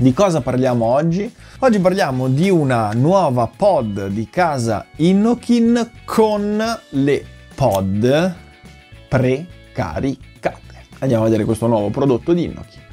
Di cosa parliamo oggi? Oggi parliamo di una nuova pod di casa Innokin con le pod precaricate. Andiamo a vedere questo nuovo prodotto di Innokin.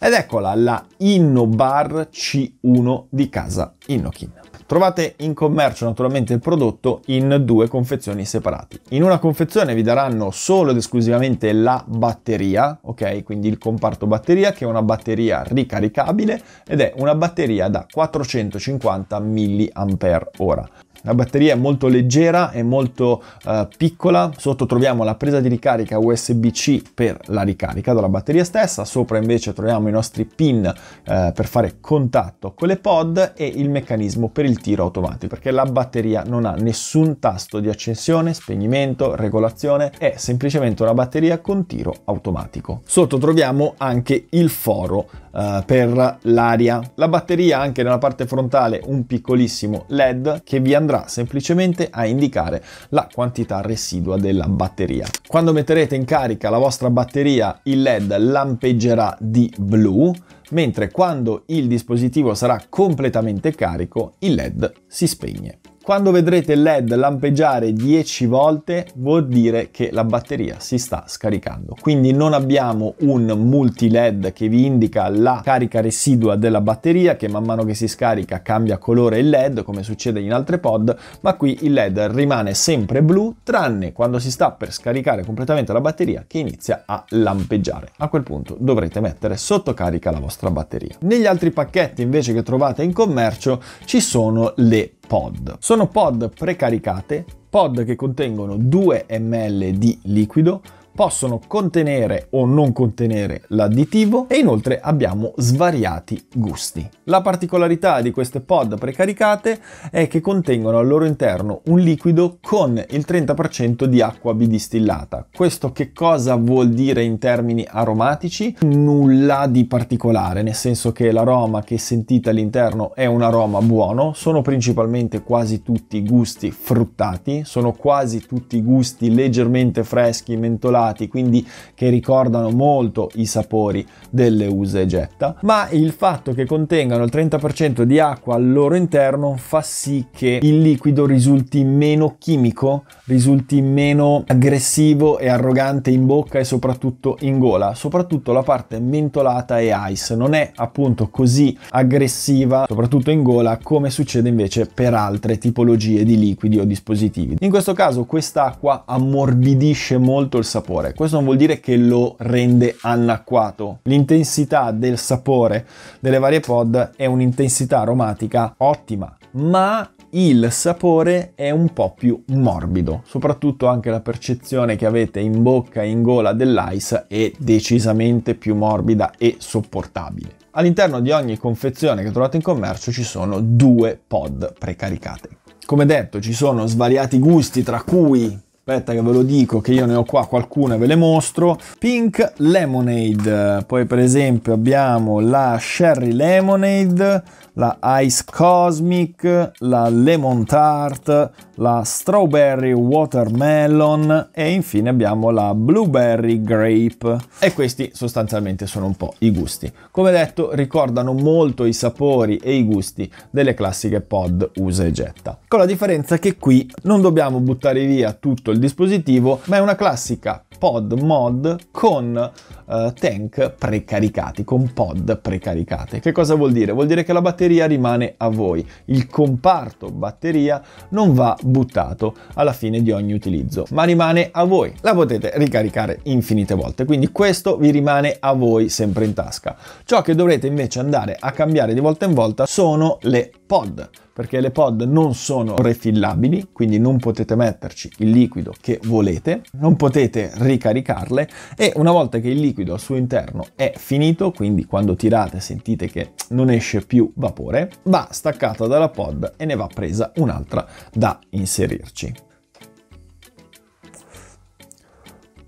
Ed eccola la InnoBar C1 di casa Innokin. Trovate in commercio naturalmente il prodotto in due confezioni separate. In una confezione vi daranno solo ed esclusivamente la batteria, ok? Quindi il comparto batteria che è una batteria ricaricabile ed è una batteria da 450 mAh. La batteria è molto leggera, è molto eh, piccola, sotto troviamo la presa di ricarica USB-C per la ricarica della batteria stessa, sopra invece troviamo i nostri pin eh, per fare contatto con le pod e il meccanismo per il tiro automatico, perché la batteria non ha nessun tasto di accensione, spegnimento, regolazione, è semplicemente una batteria con tiro automatico. Sotto troviamo anche il foro eh, per l'aria. La batteria anche nella parte frontale un piccolissimo LED che vi andrà andrà semplicemente a indicare la quantità residua della batteria. Quando metterete in carica la vostra batteria il LED lampeggerà di blu mentre quando il dispositivo sarà completamente carico il LED si spegne. Quando vedrete il LED lampeggiare 10 volte vuol dire che la batteria si sta scaricando. Quindi non abbiamo un multi LED che vi indica la carica residua della batteria che man mano che si scarica cambia colore il LED come succede in altre pod, ma qui il LED rimane sempre blu tranne quando si sta per scaricare completamente la batteria che inizia a lampeggiare. A quel punto dovrete mettere sotto carica la vostra batteria. Negli altri pacchetti invece che trovate in commercio ci sono le pod. Sono pod precaricate, pod che contengono 2 ml di liquido, possono contenere o non contenere l'additivo e inoltre abbiamo svariati gusti. La particolarità di queste pod precaricate è che contengono al loro interno un liquido con il 30% di acqua bidistillata. Questo che cosa vuol dire in termini aromatici? Nulla di particolare, nel senso che l'aroma che sentite all'interno è un aroma buono, sono principalmente quasi tutti gusti fruttati, sono quasi tutti gusti leggermente freschi, mentolati, profumati, quindi che ricordano molto i sapori delle usa e getta, ma il fatto che contengano il 30% di acqua al loro interno fa sì che il liquido risulti meno chimico, risulti meno aggressivo e arrogante in bocca e soprattutto in gola, soprattutto la parte mentolata e ice non è appunto così aggressiva, soprattutto in gola, come succede invece per altre tipologie di liquidi o dispositivi. In questo caso quest'acqua ammorbidisce molto il sapore sapore. Questo non vuol dire che lo rende anacquato. L'intensità del sapore delle varie pod è un'intensità aromatica ottima, ma il sapore è un po' più morbido, soprattutto anche la percezione che avete in bocca e in gola dell'ice è decisamente più morbida e sopportabile. All'interno di ogni confezione che trovate in commercio ci sono due pod precaricate. Come detto ci sono svariati gusti tra cui aspetta che ve lo dico che io ne ho qua qualcuna e ve le mostro pink lemonade poi per esempio abbiamo la sherry lemonade la ice cosmic la lemon tart la strawberry watermelon e infine abbiamo la blueberry grape e questi sostanzialmente sono un po' i gusti come detto ricordano molto i sapori e i gusti delle classiche pod usa e getta con la differenza che qui non dobbiamo buttare via tutto il il dispositivo, ma è una classica pod mod con uh, tank precaricati, con pod precaricate. Che cosa vuol dire? Vuol dire che la batteria rimane a voi, il comparto batteria non va buttato alla fine di ogni utilizzo, ma rimane a voi. La potete ricaricare infinite volte, quindi questo vi rimane a voi sempre in tasca. Ciò che dovrete invece andare a cambiare di volta in volta sono le pod, perché le pod non sono refillabili, quindi non potete metterci il liquido che volete, non potete ricaricarle e una volta che il liquido al suo interno è finito, quindi quando tirate sentite che non esce più vapore, va staccata dalla pod e ne va presa un'altra da inserirci.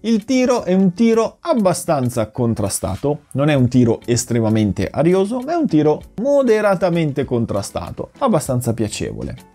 Il tiro è un tiro abbastanza contrastato, non è un tiro estremamente arioso, ma è un tiro moderatamente contrastato, abbastanza piacevole.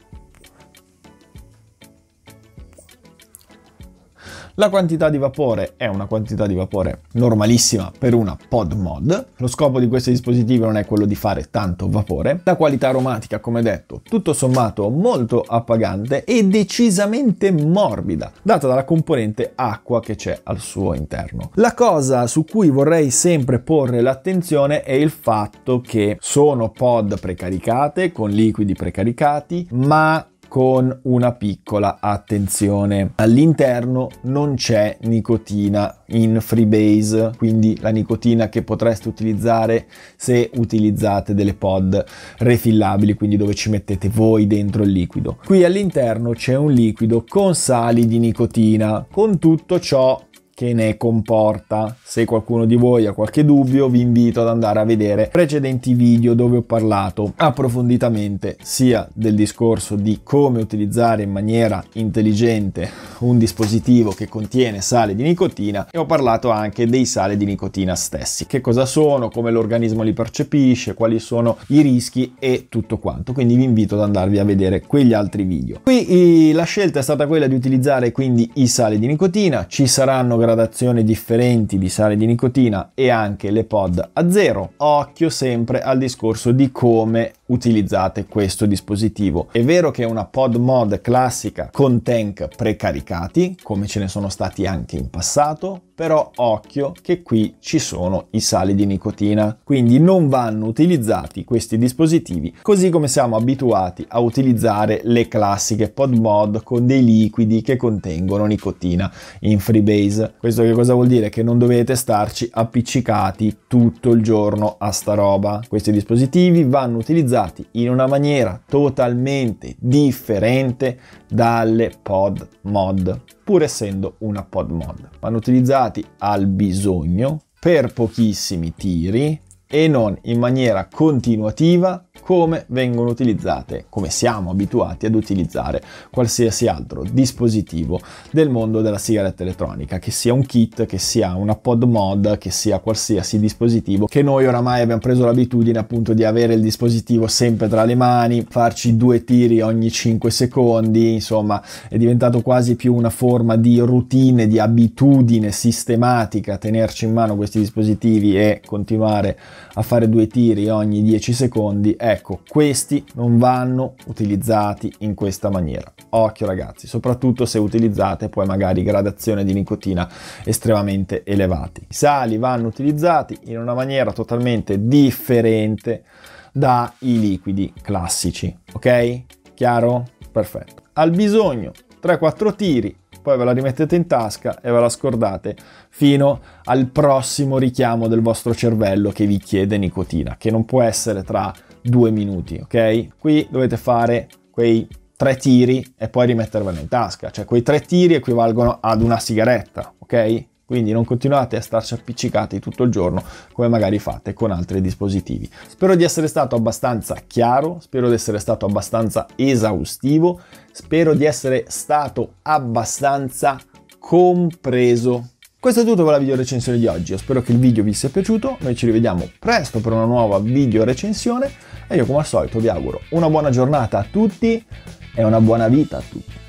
La quantità di vapore è una quantità di vapore normalissima per una pod mod. Lo scopo di questi dispositivi non è quello di fare tanto vapore. La qualità aromatica, come detto, tutto sommato molto appagante e decisamente morbida, data dalla componente acqua che c'è al suo interno. La cosa su cui vorrei sempre porre l'attenzione è il fatto che sono pod precaricate con liquidi precaricati, ma con una piccola attenzione. All'interno non c'è nicotina in Freebase, quindi la nicotina che potreste utilizzare se utilizzate delle pod refillabili, quindi dove ci mettete voi dentro il liquido. Qui all'interno c'è un liquido con sali di nicotina, con tutto ciò che ne comporta. Se qualcuno di voi ha qualche dubbio vi invito ad andare a vedere precedenti video dove ho parlato approfonditamente sia del discorso di come utilizzare in maniera intelligente un dispositivo che contiene sale di nicotina e ho parlato anche dei sali di nicotina stessi. Che cosa sono, come l'organismo li percepisce, quali sono i rischi e tutto quanto. Quindi vi invito ad andarvi a vedere quegli altri video. Qui eh, la scelta è stata quella di utilizzare quindi i sali di nicotina, ci saranno gradazioni differenti di sale di nicotina e anche le pod a zero. Occhio sempre al discorso di come utilizzate questo dispositivo. È vero che una pod mod classica con tank precaricati, come ce ne sono stati anche in passato, però occhio che qui ci sono i sali di nicotina, quindi non vanno utilizzati questi dispositivi, così come siamo abituati a utilizzare le classiche pod mod con dei liquidi che contengono nicotina in freebase. Questo che cosa vuol dire? Che non dovete starci appiccicati tutto il giorno a sta roba. Questi dispositivi vanno utilizzati in una maniera totalmente differente dalle pod mod pur essendo una pod mod. Vanno utilizzati al bisogno per pochissimi tiri e non in maniera continuativa come vengono utilizzate, come siamo abituati ad utilizzare qualsiasi altro dispositivo del mondo della sigaretta elettronica, che sia un kit, che sia una pod mod, che sia qualsiasi dispositivo, che noi oramai abbiamo preso l'abitudine appunto di avere il dispositivo sempre tra le mani, farci due tiri ogni 5 secondi, insomma è diventato quasi più una forma di routine, di abitudine sistematica tenerci in mano questi dispositivi e continuare a a fare due tiri ogni 10 secondi, ecco, questi non vanno utilizzati in questa maniera. Occhio ragazzi, soprattutto se utilizzate poi magari gradazione di nicotina estremamente elevati. I sali vanno utilizzati in una maniera totalmente differente dai liquidi classici, ok? Chiaro? Perfetto. Al bisogno 3-4 tiri poi ve la rimettete in tasca e ve la scordate fino al prossimo richiamo del vostro cervello che vi chiede nicotina, che non può essere tra due minuti, ok? Qui dovete fare quei tre tiri e poi rimettervela in tasca, cioè quei tre tiri equivalgono ad una sigaretta, ok? quindi non continuate a starci appiccicati tutto il giorno come magari fate con altri dispositivi. Spero di essere stato abbastanza chiaro, spero di essere stato abbastanza esaustivo, spero di essere stato abbastanza compreso. Questo è tutto per la video recensione di oggi, io spero che il video vi sia piaciuto, noi ci rivediamo presto per una nuova video recensione e io come al solito vi auguro una buona giornata a tutti e una buona vita a tutti.